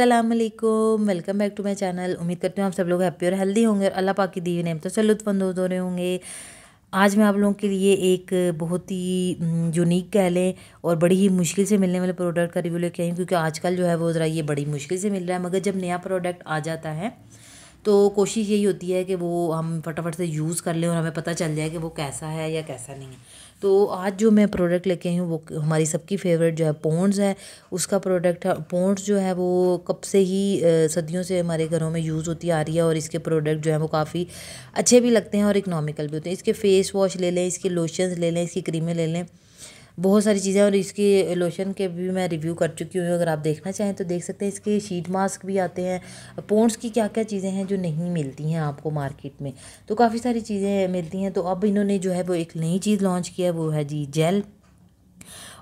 Aslam welcome back to my channel उम्मीद करती हूँ आप सब लोग हैप्पी और हेल्दी होंगे और अल्लाह पाक की दी नेम तो से लुत्फानंदोज हो रहे होंगे आज मैं आप लोगों के लिए एक बहुत ही यूनिक कह लें और बड़ी ही मुश्किल से मिलने वाले प्रोडक्ट का रिव्यू लेके आई क्योंकि आजकल जो है वो ज़रा ये बड़ी मुश्किल से मिल रहा है मगर जब नया प्रोडक्ट आ जाता है तो कोशिश यही होती है कि वो हम फटाफट से यूज़ कर लें और हमें पता चल जाए कि वो कैसा है या कैसा नहीं है तो आज जो मैं प्रोडक्ट लेके आई हूँ वो हमारी सबकी फेवरेट जो है पोन्ड्स है उसका प्रोडक्ट है पोन्ड्स जो है वो कब से ही सदियों से हमारे घरों में यूज़ होती आ रही है और इसके प्रोडक्ट जो है वो काफ़ी अच्छे भी लगते हैं और इकनॉमिकल भी होते हैं इसके फेस वॉश ले लें इसके लोशंस ले लें इसकी क्रीमें ले लें बहुत सारी चीज़ें और इसके लोशन के भी मैं रिव्यू कर चुकी हूँ अगर आप देखना चाहें तो देख सकते हैं इसके शीट मास्क भी आते हैं पोन्ट्स की क्या क्या चीज़ें हैं जो नहीं मिलती हैं आपको मार्केट में तो काफ़ी सारी चीज़ें मिलती हैं तो अब इन्होंने जो है वो एक नई चीज़ लॉन्च किया है वो है जी जेल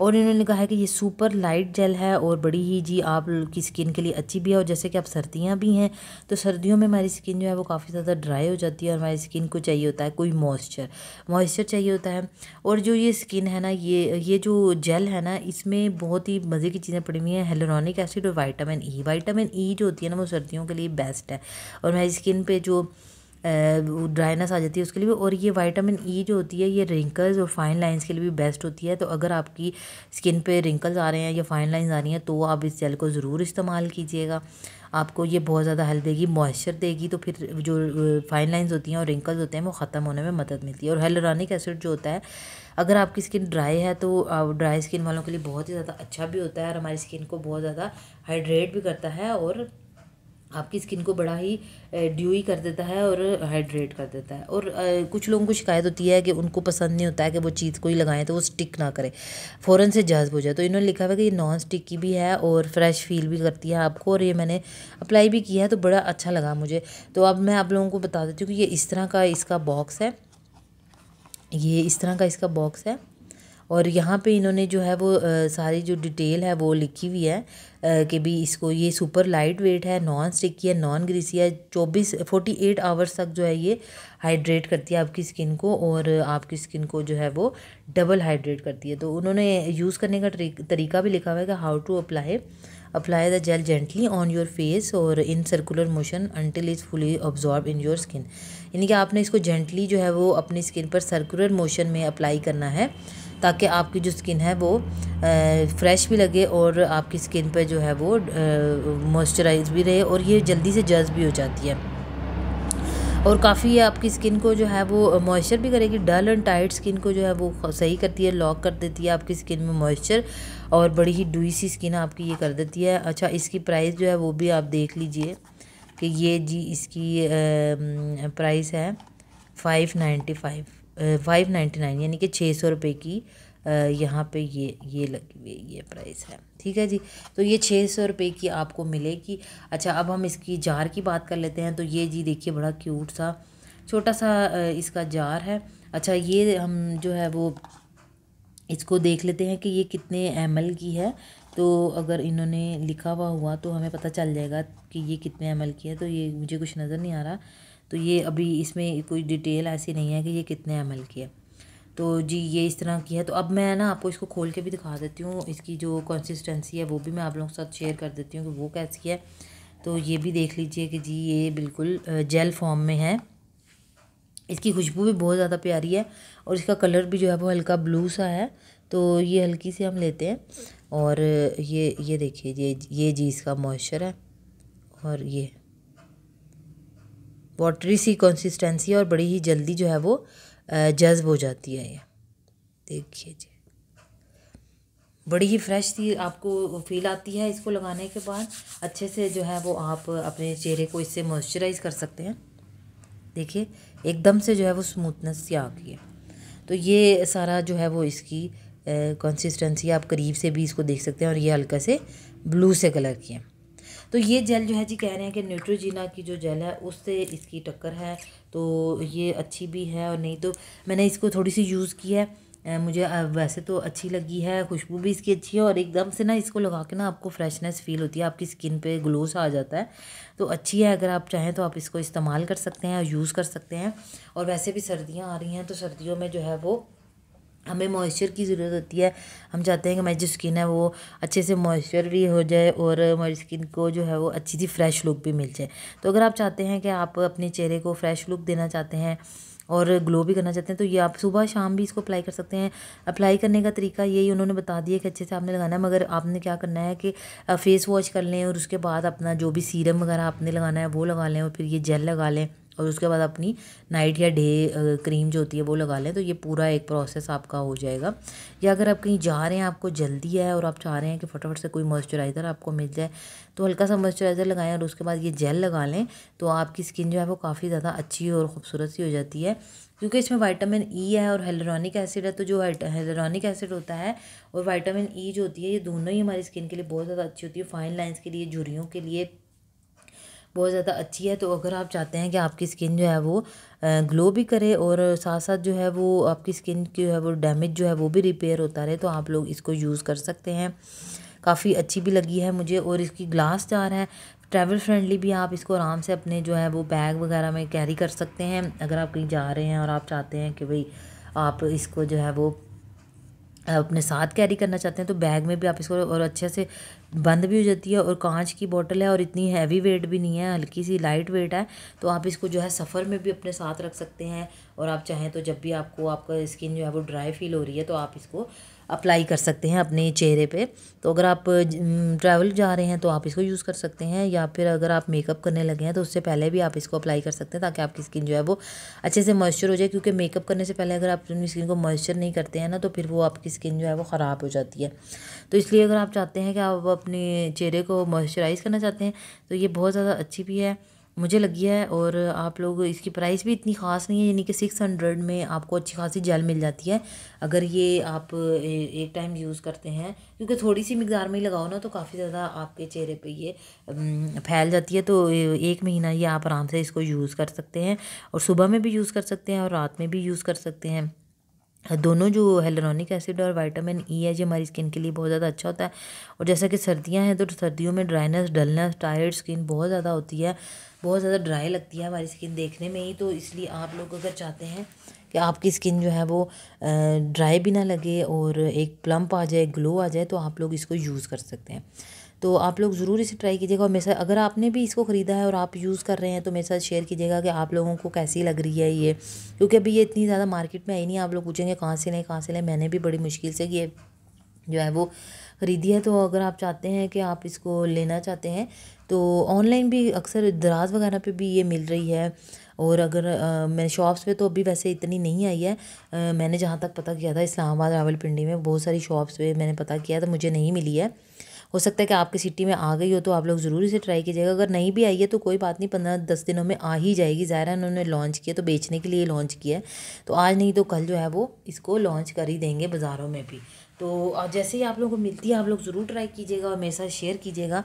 और इन्होंने कहा है कि ये सुपर लाइट जेल है और बड़ी ही जी आप की स्किन के लिए अच्छी भी है और जैसे कि आप सर्दियाँ भी हैं तो सर्दियों में हमारी स्किन जो है वो काफ़ी ज़्यादा ड्राई हो जाती है और हमारी स्किन को चाहिए होता है कोई मॉइस्चर मॉइस्चर चाहिए होता है और जो ये स्किन है ना ये ये जो जेल है ना इसमें बहुत ही मज़े की चीज़ें पड़ी हुई हैं हेलोरॉनिक एसिड और वाइटामिन ई वाइटामिन ई जो होती है ना वो सर्दियों के लिए बेस्ट है और हमारी स्किन पर जो ड्राइनेस आ जाती है उसके लिए भी और ये वाइटामिन ई e जो होती है ये रिंकल्स और फाइन लाइंस के लिए भी बेस्ट होती है तो अगर आपकी स्किन पे रिंकल्स आ रहे हैं या फाइन लाइंस आ रही हैं तो आप इस जेल को ज़रूर इस्तेमाल कीजिएगा आपको ये बहुत ज़्यादा हेल्प देगी मॉइस्चर देगी तो फिर जो फाइन लाइंस होती हैं और रिंकल्स होते हैं वो ख़त्म होने में मदद मिलती है और हेलोरानिक एसिड जो होता है अगर आपकी स्किन ड्राई है तो ड्राई स्किन वालों के लिए बहुत ही ज़्यादा अच्छा भी होता है और हमारी स्किन को बहुत ज़्यादा हाइड्रेट भी करता है और आपकी स्किन को बड़ा ही ड्यूई कर देता है और हाइड्रेट कर देता है और कुछ लोगों को शिकायत होती है कि उनको पसंद नहीं होता है कि वो चीज़ कोई लगाएं तो वो स्टिक ना करें फ़ौरन से जज्ब हो जाए तो इन्होंने लिखा हुआ कि ये नॉन स्टिकी भी है और फ्रेश फील भी करती है आपको और ये मैंने अप्लाई भी किया है तो बड़ा अच्छा लगा मुझे तो अब मैं आप लोगों को बता देती हूँ कि ये इस तरह का इसका बॉक्स है ये इस तरह का इसका बॉक्स है और यहाँ पे इन्होंने जो है वो सारी जो डिटेल है वो लिखी हुई है कि भी इसको ये सुपर लाइट वेट है नॉन स्टिकी है नॉन ग्रीसी है चौबीस फोर्टी एट आवर्स तक जो है ये हाइड्रेट करती है आपकी स्किन को और आपकी स्किन को जो है वो डबल हाइड्रेट करती है तो उन्होंने यूज़ करने का तरीका भी लिखा हुआ है कि how to apply apply the gel gently on your face और in circular motion until is fully absorb in your skin यानी कि आपने इसको जेंटली जो है वो अपनी स्किन पर सर्कुलर मोशन में अप्लाई करना है ताकि आपकी जो स्किन है वो फ्रेश भी लगे और आपकी स्किन पर जो है वो मॉइस्चराइज भी रहे और ये जल्दी से जज भी हो जाती है और काफ़ी ये आपकी स्किन को जो है वो मॉइस्चर भी करेगी डल एंड टाइट स्किन को जो है वो सही करती है लॉक कर देती है आपकी स्किन में मॉइस्चर और बड़ी ही डुई सी स्किन आपकी ये कर देती है अच्छा इसकी प्राइस जो है वो भी आप देख लीजिए कि ये जी इसकी प्राइस है five ninety five five ninety nine यानी कि छः सौ रुपये की यहाँ पे ये ये लगी हुई ये प्राइस है ठीक है जी तो ये छः सौ रुपये की आपको मिलेगी अच्छा अब हम इसकी जार की बात कर लेते हैं तो ये जी देखिए बड़ा क्यूट सा छोटा सा इसका जार है अच्छा ये हम जो है वो इसको देख लेते हैं कि ये कितने एम की है तो अगर इन्होंने लिखा हुआ हुआ तो हमें पता चल जाएगा कि ये कितने एम की है तो ये मुझे कुछ नज़र नहीं आ रहा तो ये अभी इसमें कोई डिटेल ऐसी नहीं है कि ये कितने एम की है तो जी ये इस तरह की है तो अब मैं ना आपको इसको खोल के भी दिखा देती हूँ इसकी जो कंसिस्टेंसी है वो भी मैं आप लोगों के साथ शेयर कर देती हूँ कि वो कैसी है तो ये भी देख लीजिए कि जी ये बिल्कुल जेल फॉर्म में है इसकी खुशबू भी बहुत ज़्यादा प्यारी है और इसका कलर भी जो है वो हल्का ब्लू सा है तो ये हल्की सी हम लेते हैं और ये ये देखिए ये ये जी इसका मॉइस्चर है और ये वाटरी सी कंसिस्टेंसी और बड़ी ही जल्दी जो है वो जज्ब हो जाती है ये देखिए जी बड़ी ही फ्रेश थी आपको फील आती है इसको लगाने के बाद अच्छे से जो है वो आप अपने चेहरे को इससे मॉइस्चराइज़ कर सकते हैं देखिए एकदम से जो है वो स्मूथनेस सी आ गई है तो ये सारा जो है वो इसकी कंसिस्टेंसी आप करीब से भी इसको देख सकते हैं और ये हल्का से ब्लू से कलर की है तो ये जेल जो है जी कह रहे हैं कि न्यूट्रोजीना की जो जेल है उससे इसकी टक्कर है तो ये अच्छी भी है और नहीं तो मैंने इसको थोड़ी सी यूज़ की है मुझे वैसे तो अच्छी लगी है खुशबू भी इसकी अच्छी है और एकदम से ना इसको लगा के ना आपको फ्रेशनेस फील होती है आपकी स्किन पे ग्लोस आ जाता है तो अच्छी है अगर आप चाहें तो आप इसको इस्तेमाल कर सकते हैं और यूज़ कर सकते हैं और वैसे भी सर्दियाँ आ रही हैं तो सर्दियों में जो है वो हमें मॉइस्चर की ज़रूरत होती है हम चाहते हैं कि हमारी जो स्किन है वो अच्छे से मॉइस्चर भी हो जाए और हमारी स्किन को जो है वो अच्छी सी फ्रेश लुक भी मिल जाए तो अगर आप चाहते हैं कि आप अपने चेहरे को फ्रेश लुक देना चाहते हैं और ग्लो भी करना चाहते हैं तो ये आप सुबह शाम भी इसको अप्लाई कर सकते हैं अप्लाई करने का तरीका यही उन्होंने बता दिया कि अच्छे से आपने लगाना है मगर आपने क्या करना है कि फेस वॉश कर लें और उसके बाद अपना जो भी सीरम वगैरह आपने लगाना है वो लगा लें और फिर ये जेल लगा लें और उसके बाद अपनी नाइट या डे क्रीम जो होती है वो लगा लें तो ये पूरा एक प्रोसेस आपका हो जाएगा या अगर आप कहीं जा रहे हैं आपको जल्दी है और आप चाह रहे हैं कि फटाफट से कोई मॉइस्चराइज़र आपको मिल जाए तो हल्का सा मॉइस्चराइज़र लगाएं और उसके बाद ये जेल लगा लें तो आपकी स्किन जो है वो काफ़ी ज़्यादा अच्छी और ख़ूबसूरत सी हो जाती है क्योंकि इसमें वाइटामिन ई e है और हेलरॉनिक एसिड है तो जो हेलरॉनिक एसिड होता है और वाइटामिन ई e जो होती है ये दोनों ही हमारी स्किन के लिए बहुत ज़्यादा अच्छी होती है फाइन लाइन्स के लिए झुरियों के लिए बहुत ज़्यादा अच्छी है तो अगर आप चाहते हैं कि आपकी स्किन जो है वो ग्लो भी करे और साथ साथ जो है वो आपकी स्किन की जो है वो डैमेज जो है वो भी रिपेयर होता रहे तो आप लोग इसको यूज़ कर सकते हैं काफ़ी अच्छी भी लगी है मुझे और इसकी ग्लास जार है ट्रैवल फ्रेंडली भी आप इसको आराम से अपने जो है वो बैग वगैरह में कैरी कर सकते हैं अगर आप कहीं जा रहे हैं और आप चाहते हैं कि भाई आप इसको जो है वो अपने साथ कैरी करना चाहते हैं तो बैग में भी आप इसको और अच्छे से बंद भी हो जाती है और कांच की बोतल है और इतनी हैवी वेट भी नहीं है हल्की सी लाइट वेट है तो आप इसको जो है सफ़र में भी अपने साथ रख सकते हैं और आप चाहें तो जब भी आपको आपका स्किन जो है वो ड्राई फील हो रही है तो आप इसको अप्लाई कर सकते हैं अपने चेहरे पे तो अगर आप ट्रैवल हम्म, जा रहे हैं तो आप इसको यूज़ कर सकते हैं या फिर अगर आप मेकअप करने लगे हैं तो उससे पहले भी आप इसको अप्लाई कर सकते हैं ताकि आपकी स्किन जो है वो अच्छे से मॉइस्चर हो जाए क्योंकि मेकअप करने से पहले अगर आप अपनी स्किन को मॉइस्चर नहीं करते हैं ना तो फिर वो आपकी स्किन जो है वो ख़राब हो जाती है तो इसलिए अगर आप चाहते हैं कि आप अपने चेहरे को मॉइस्चराइज़ करना चाहते हैं तो ये बहुत ज़्यादा अच्छी भी है मुझे लगी है और आप लोग इसकी प्राइस भी इतनी ख़ास नहीं है यानी कि सिक्स हंड्रेड में आपको अच्छी खासी जेल मिल जाती है अगर ये आप एक टाइम यूज़ करते हैं क्योंकि थोड़ी सी मकदार में ही लगाओ ना तो काफ़ी ज़्यादा आपके चेहरे पे ये फैल जाती है तो एक महीना ये आप आराम से इसको यूज़ कर सकते हैं और सुबह में भी यूज़ कर सकते हैं और रात में भी यूज़ कर सकते हैं दोनों जो हेलोनिक एसिड और विटामिन ई e है जो हमारी स्किन के लिए बहुत ज़्यादा अच्छा होता है और जैसा कि सर्दियां हैं तो सर्दियों में ड्राइनेस डलनेस टायर्ड स्किन बहुत ज़्यादा होती है बहुत ज़्यादा ड्राई लगती है हमारी स्किन देखने में ही तो इसलिए आप लोग अगर चाहते हैं कि आपकी स्किन जो है वो ड्राई भी ना लगे और एक प्लम्प आ जाए ग्लो आ जाए तो आप लोग इसको यूज़ कर सकते हैं तो आप लोग ज़रूर इसे ट्राई कीजिएगा और मेरे साथ अगर आपने भी इसको ख़रीदा है और आप यूज़ कर रहे हैं तो मेरे साथ शेयर कीजिएगा कि आप लोगों को कैसी लग रही है ये क्योंकि अभी ये इतनी ज़्यादा मार्केट में आई नहीं आप लोग पूछेंगे कहाँ से लें कहाँ से लें मैंने भी बड़ी मुश्किल से ये जो है वो ख़रीदी है तो अगर आप चाहते हैं कि आप इसको लेना चाहते हैं तो ऑनलाइन भी अक्सर दराज वगैरह पे भी ये मिल रही है और अगर मैं मैंने शॉप्स पे तो अभी वैसे इतनी नहीं आई है आ, मैंने जहाँ तक पता किया था इस्लामाबाद रावलपिंडी में बहुत सारी शॉप्स पे मैंने पता किया तो मुझे नहीं मिली है हो सकता है कि आपकी सिटी में आ गई हो तो आप लोग ज़रूर इसे ट्राई कीजिएगा अगर नहीं भी आई है तो कोई बात नहीं पंद्रह दस दिनों में आ ही जाएगी ज़ाहिर उन्होंने लॉन्च किया तो बेचने के लिए लॉन्च किया है तो आज नहीं तो कल जो है वो इसको लॉन्च कर ही देंगे बाज़ारों में भी तो जैसे ही आप लोगों को मिलती है आप लोग ज़रूर ट्राई कीजिएगा और मेरे साथ शेयर कीजिएगा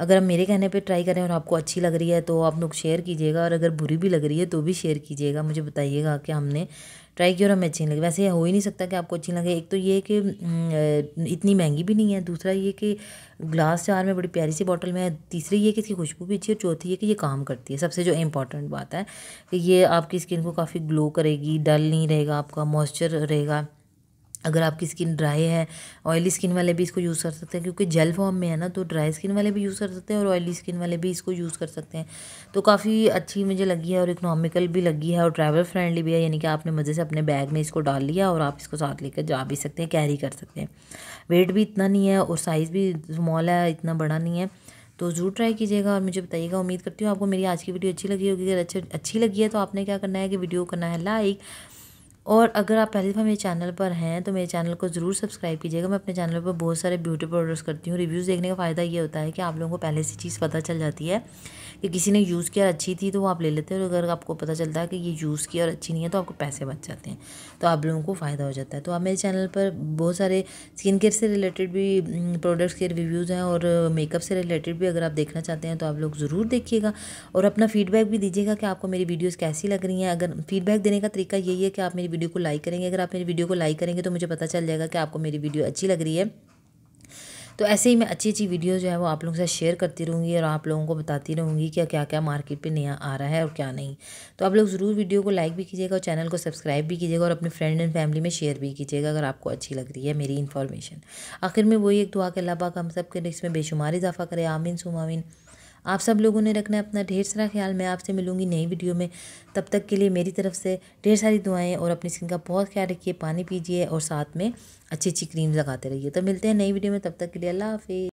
अगर आप मेरे कहने पे ट्राई करें और आपको अच्छी लग रही है तो आप लोग शेयर कीजिएगा और अगर बुरी भी लग रही है तो भी शेयर कीजिएगा मुझे बताइएगा कि हमने ट्राई किया और हमें अच्छी लगी वैसे हो ही नहीं सकता कि आपको अच्छी लगे एक तो ये कि इतनी महंगी भी नहीं है दूसरा ये कि ग्लास चार में बड़ी प्यारी सी बॉटल में है तीसरी ये कि इसकी खुशबू भी अच्छी है चौथी ये कि ये काम करती है सबसे जो इम्पॉर्टेंट बात है कि ये आपकी स्किन को काफ़ी ग्लो करेगी डल नहीं रहेगा आपका मॉइस्चर रहेगा अगर आपकी स्किन ड्राई है ऑयली स्किन वाले भी इसको यूज़ कर सकते हैं क्योंकि जेल फॉर्म में है ना तो ड्राई स्किन वाले भी यूज़ कर सकते हैं और ऑयली स्किन वाले भी इसको यूज़ कर सकते हैं तो काफ़ी अच्छी मुझे लगी है और इकनॉमिकल भी लगी है और ट्रैवल फ्रेंडली भी है यानी कि आपने मज़े से अपने बैग में इसको डाल लिया और आप इसको साथ लेकर जा भी सकते हैं कैरी कर सकते हैं वेट भी इतना नहीं है और साइज़ भी स्मॉल है इतना बड़ा नहीं है तो ज़रूर ट्राई कीजिएगा और मुझे बताइएगा उम्मीद करती हूँ आपको मेरी आज की वीडियो अच्छी लगी होगी अगर अच्छी अच्छी लगी है तो आपने क्या करना है कि वीडियो करना है लाइक और अगर आप पहली बार मेरे चैनल पर हैं तो मेरे चैनल को ज़रूर सब्सक्राइब कीजिएगा मैं अपने चैनल पर बहुत सारे ब्यूटी प्रोडक्ट्स करती हूँ रिव्यूज़ देखने का फ़ायदा ये होता है कि आप लोगों को पहले से चीज़ पता चल जाती है कि किसी ने यूज़ किया अच्छी थी तो वो आप ले लेते हैं और अगर आपको पता चलता है कि ये यूज़ किया और अच्छी नहीं है तो आपको पैसे बच जाते हैं तो आप लोगों को फ़ायदा हो जाता है तो आप मेरे चैनल पर बहुत सारे स्किन केयर से रिलेटेड भी प्रोडक्ट्स के रिव्यूज़ हैं और मेकअप से रिलेटेड भी अगर आप देखना चाहते हैं तो आप लोग ज़रूर देखिएगा और अपना फीडबैक भी दीजिएगा कि आपको मेरी वीडियोज़ कैसी लग रही हैं अगर फीडबैक देने का तरीका यही है कि आप मेरी वीडियो को लाइक करेंगे अगर आप मेरी वीडियो को लाइक करेंगे तो मुझे पता चल जाएगा कि आपको मेरी वीडियो अच्छी लग रही है तो ऐसे ही मैं अच्छी अच्छी वीडियो जो है वो आप लोगों के साथ शेयर करती रहूँगी और आप लोगों को बताती रहूँगी कि क्या क्या मार्केट पर नया आ रहा है और क्या नहीं तो आप लोग ज़रूर वीडियो को लाइक भी कीजिएगा और चैनल को सब्सक्राइब भी कीजिएगा और अपने फ्रेंड एंड फैमिली में शेयर भी कीजिएगा अगर आपको अच्छी लग रही है मेरी इन्फॉर्मेशन आखिर में वही एक दुआ के अलावा पाक हम सब के इसमें बेशुमार इजाफा करें आमिन सुमामीन आप सब लोगों ने रखना अपना ढेर सारा ख्याल मैं आपसे मिलूंगी नई वीडियो में तब तक के लिए मेरी तरफ से ढेर सारी दुआएँ और अपनी स्किन का बहुत ख्याल रखिए पानी पीजिए और साथ में अच्छी अच्छी क्रीम लगाते रहिए तो मिलते हैं नई वीडियो में तब तक के लिए अल्लाह हाफि